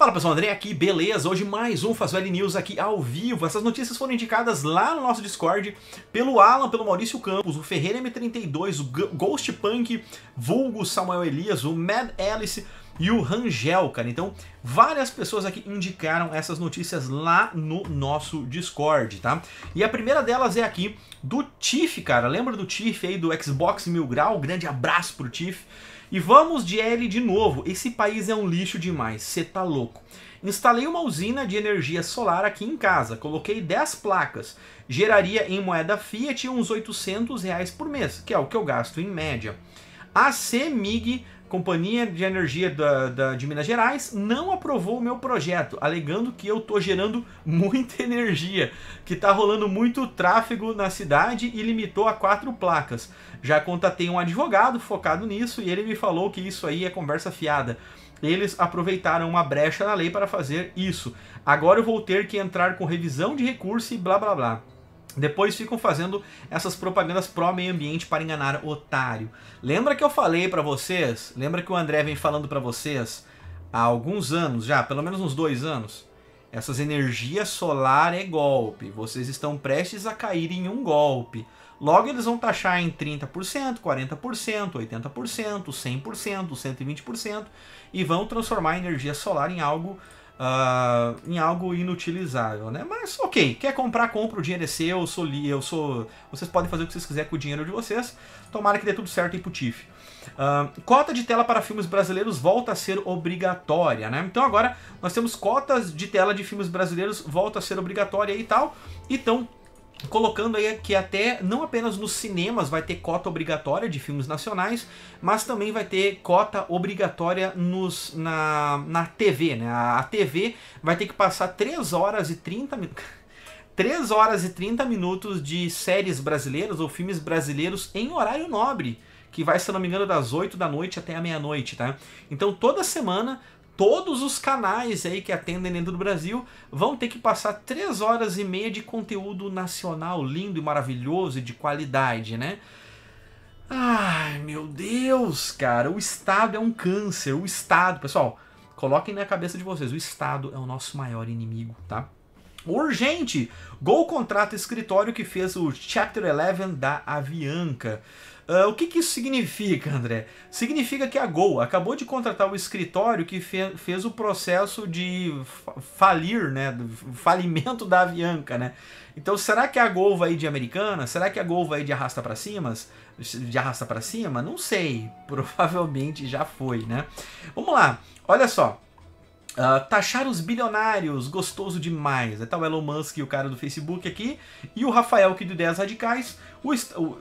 Fala pessoal, André aqui, beleza? Hoje mais um Fasueli News aqui ao vivo. Essas notícias foram indicadas lá no nosso Discord pelo Alan, pelo Maurício Campos, o Ferreira M32, o Ghost Punk, vulgo Samuel Elias, o Mad Alice e o Rangel, cara. Então, várias pessoas aqui indicaram essas notícias lá no nosso Discord, tá? E a primeira delas é aqui do Tiff, cara. Lembra do Tiff aí do Xbox Mil Grau? Grande abraço pro Tiff. E vamos de L de novo. Esse país é um lixo demais, você tá louco. Instalei uma usina de energia solar aqui em casa, coloquei 10 placas, geraria em moeda Fiat uns 800 reais por mês, que é o que eu gasto em média. A CEMIG Companhia de Energia da, da, de Minas Gerais não aprovou o meu projeto, alegando que eu estou gerando muita energia, que está rolando muito tráfego na cidade e limitou a quatro placas. Já contatei um advogado focado nisso e ele me falou que isso aí é conversa fiada. Eles aproveitaram uma brecha na lei para fazer isso. Agora eu vou ter que entrar com revisão de recurso e blá blá blá. Depois ficam fazendo essas propagandas pró meio ambiente para enganar otário. Lembra que eu falei para vocês? Lembra que o André vem falando para vocês há alguns anos já, pelo menos uns dois anos? Essas energias solar é golpe. Vocês estão prestes a cair em um golpe. Logo eles vão taxar em 30%, 40%, 80%, 100%, 120% e vão transformar a energia solar em algo uh, em algo inutilizável, né? Mas ok, quer comprar, compra, o dinheiro é seu, eu sou li, eu sou. Vocês podem fazer o que vocês quiserem com o dinheiro de vocês. Tomara que dê tudo certo aí pro TIF. Uh, ah, cota de tela para filmes brasileiros volta a ser obrigatória, né? Então agora nós temos cotas de tela de filmes brasileiros volta a ser obrigatória e tal. Então colocando aí que até não apenas nos cinemas vai ter cota obrigatória de filmes nacionais, mas também vai ter cota obrigatória nos, na, na TV, né? A TV vai ter que passar 3 horas e 30 minutos. 3 horas e 30 minutos de séries brasileiras ou filmes brasileiros em horário nobre, que vai, se não me engano, das 8 da noite até a meia-noite, tá? Então toda semana todos os canais aí que atendem dentro do Brasil vão ter que passar 3 horas e meia de conteúdo nacional lindo e maravilhoso e de qualidade, né? Ai, meu Deus, cara, o Estado é um câncer, o Estado, pessoal, coloquem na cabeça de vocês, o Estado é o nosso maior inimigo, tá? Urgente! Gol contrata escritório que fez o Chapter 11 da Avianca. Uh, o que, que, isso significa, André? Significa que a Gol acabou de contratar o escritório que fe fez o processo de falir, né? Falimento da Avianca, né? Então, será que a Gol vai de americana? Será que a Gol vai de arrasta para cima? De arrasta para cima? Não sei. Provavelmente já foi, né? Vamos lá. Olha só. Uh, taxar os bilionários, gostoso demais. É tal Elon Musk, o cara do Facebook aqui, e o Rafael que do Ideias Radicais. O,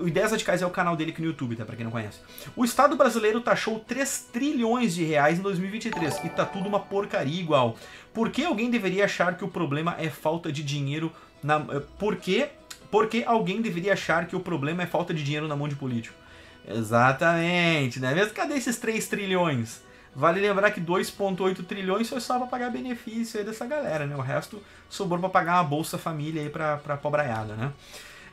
o Ideias Radicais é o canal dele aqui no YouTube, tá? Pra quem não conhece. O Estado brasileiro taxou 3 trilhões de reais em 2023 e tá tudo uma porcaria igual. Por que alguém deveria achar que o problema é falta de dinheiro na. Eh, por que, alguém deveria achar que o problema é falta de dinheiro na mão de político? Exatamente, né? Mas cadê esses 3 trilhões? Vale lembrar que 2,8 trilhões foi só para pagar benefício dessa galera, né? O resto sobrou para pagar uma Bolsa Família aí para pobraiada, né?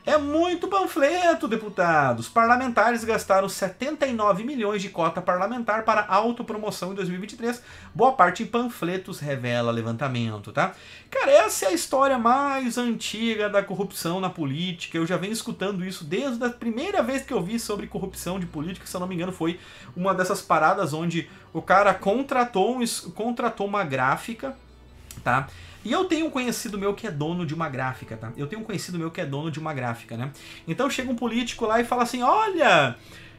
É muito panfleto, deputados. Parlamentares gastaram 79 milhões de cota parlamentar para autopromoção em 2023. Boa parte em panfletos revela levantamento, tá? Cara, essa é a história mais antiga da corrupção na política. Eu já venho escutando isso desde a primeira vez que eu vi sobre corrupção de política, se eu não me engano, foi uma dessas paradas onde o cara contratou, um, contratou uma gráfica tá? E eu tenho um conhecido meu que é dono de uma gráfica, tá? Eu tenho um conhecido meu que é dono de uma gráfica, né? Então chega um político lá e fala assim: olha,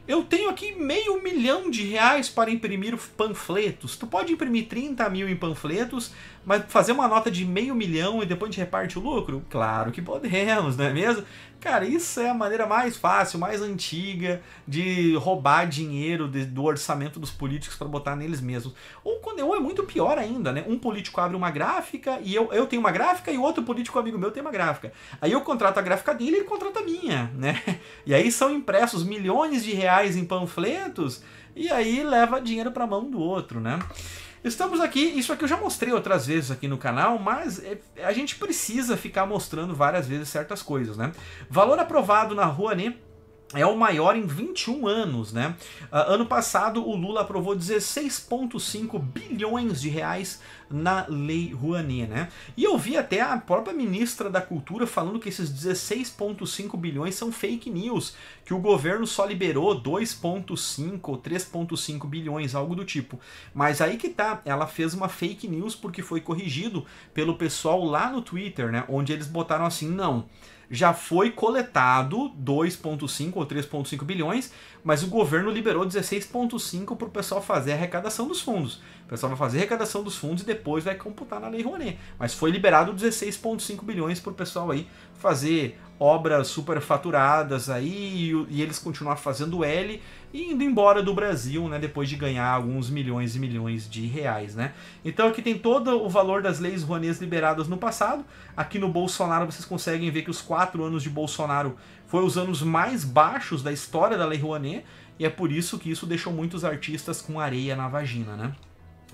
eu tenho aqui meio milhão de reais para imprimir panfletos. Tu pode imprimir 30 mil em panfletos, mas fazer uma nota de meio milhão e depois a gente reparte o lucro? Claro que podemos, não é mesmo? Cara, isso é a maneira mais fácil, mais antiga de roubar dinheiro de, do orçamento dos políticos para botar neles mesmos. Ou quando é, é muito pior ainda, né? Um político abre uma gráfica e eu, eu tenho uma gráfica e outro político amigo meu tem uma gráfica. Aí eu contrato a gráfica dele e ele contrata a minha, né? E aí são impressos milhões de reais em panfletos e aí leva dinheiro para a mão do outro, né? Estamos aqui, isso aqui eu já mostrei outras vezes aqui no canal, mas é, a gente precisa ficar mostrando várias vezes certas coisas, né? Valor aprovado na Rouanet é o maior em 21 anos, né? Ah, ano passado, o Lula aprovou 16,5 bilhões de reais na Lei Rouanet, né? E eu vi até a própria ministra da Cultura falando que esses 16,5 bilhões são fake news, que o governo só liberou 2,5 ou 3,5 bilhões, algo do tipo. Mas aí que tá, ela fez uma fake news porque foi corrigido pelo pessoal lá no Twitter, né? Onde eles botaram assim, não já foi coletado 2,5 ou 3,5 bilhões, mas o governo liberou 16,5 para o pessoal fazer a arrecadação dos fundos pessoal vai fazer a arrecadação dos fundos e depois vai computar na Lei Rouanet. Mas foi liberado 16,5 bilhões para o pessoal aí fazer obras superfaturadas aí e, e, eles continuar fazendo L e indo embora do Brasil, né, depois de ganhar alguns milhões e milhões de reais, né? Então aqui tem todo o valor das leis ruanês liberadas no passado. Aqui no Bolsonaro vocês conseguem ver que os quatro anos de Bolsonaro foi os anos mais baixos da história da Lei Rouanet e é por isso que isso deixou muitos artistas com areia na vagina, né?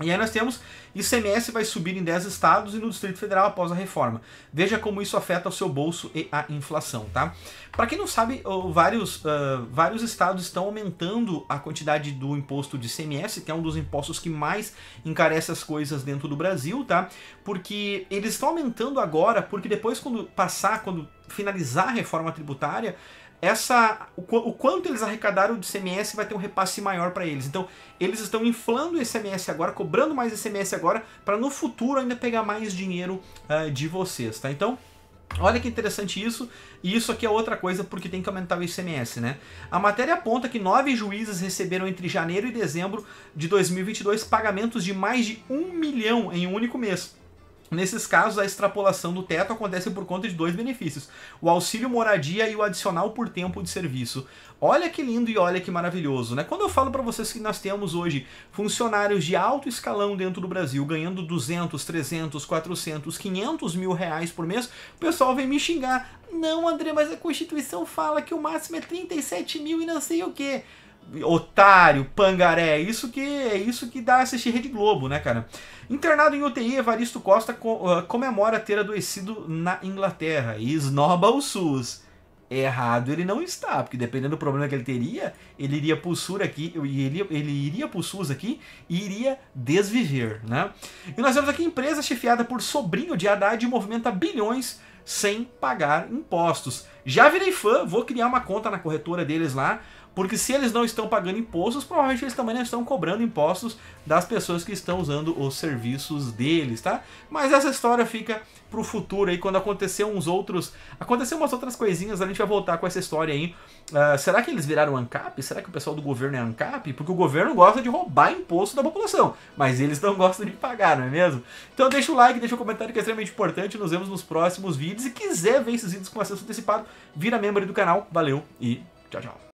E aí nós temos ICMS vai subir em 10 estados e no Distrito Federal após a reforma. Veja como isso afeta o seu bolso e a inflação, tá? Para quem não sabe, vários, uh, vários estados estão aumentando a quantidade do imposto de ICMS, que é um dos impostos que mais encarece as coisas dentro do Brasil, tá? Porque eles estão aumentando agora, porque depois quando passar, quando finalizar a reforma tributária, essa o, o, quanto eles arrecadaram de CMS vai ter um repasse maior para eles. Então, eles estão inflando o SMS agora, cobrando mais SMS agora, para no futuro ainda pegar mais dinheiro uh, de vocês, tá? Então, Olha que interessante isso, e isso aqui é outra coisa porque tem que aumentar o ICMS, né? A matéria aponta que nove juízes receberam entre janeiro e dezembro de 2022 pagamentos de mais de um milhão em um único mês. Nesses casos, a extrapolação do teto acontece por conta de dois benefícios: o auxílio moradia e o adicional por tempo de serviço. Olha que lindo e olha que maravilhoso, né? Quando eu falo para vocês que nós temos hoje funcionários de alto escalão dentro do Brasil ganhando 200, 300, 400, 500 mil reais por mês, o pessoal vem me xingar. Não, André, mas a Constituição fala que o máximo é 37 mil e não sei o quê otário, pangaré. Isso que é isso que dá assistir Rede Globo, né, cara? Internado em UTI, Evaristo Costa ah, comemora ter adoecido na Inglaterra e esnoba o SUS. É errado ele não está, porque dependendo do problema que ele teria, ele iria pro SUS aqui, ele, ele iria pro SUS aqui e iria desviver, né? E nós temos aqui empresa chefiada por sobrinho de Haddad e movimenta bilhões sem pagar impostos. Já virei fã, vou criar uma conta na corretora deles lá, porque se eles não estão pagando impostos, provavelmente eles também não estão cobrando impostos das pessoas que estão usando os serviços deles, tá? Mas essa história fica pro futuro aí, quando acontecer uns outros. Acontecer umas outras coisinhas, a gente vai voltar com essa história aí. Uh, será que eles viraram ANCAP? Será que o pessoal do governo é ANCAP? Porque o governo gosta de roubar imposto da população, mas eles não gostam de pagar, não é mesmo? Então deixa o like, deixa o comentário que é extremamente importante. Nos vemos nos próximos vídeos vídeos e quiser ver esses vídeos com acesso antecipado, vira membro do canal. Valeu e tchau, tchau.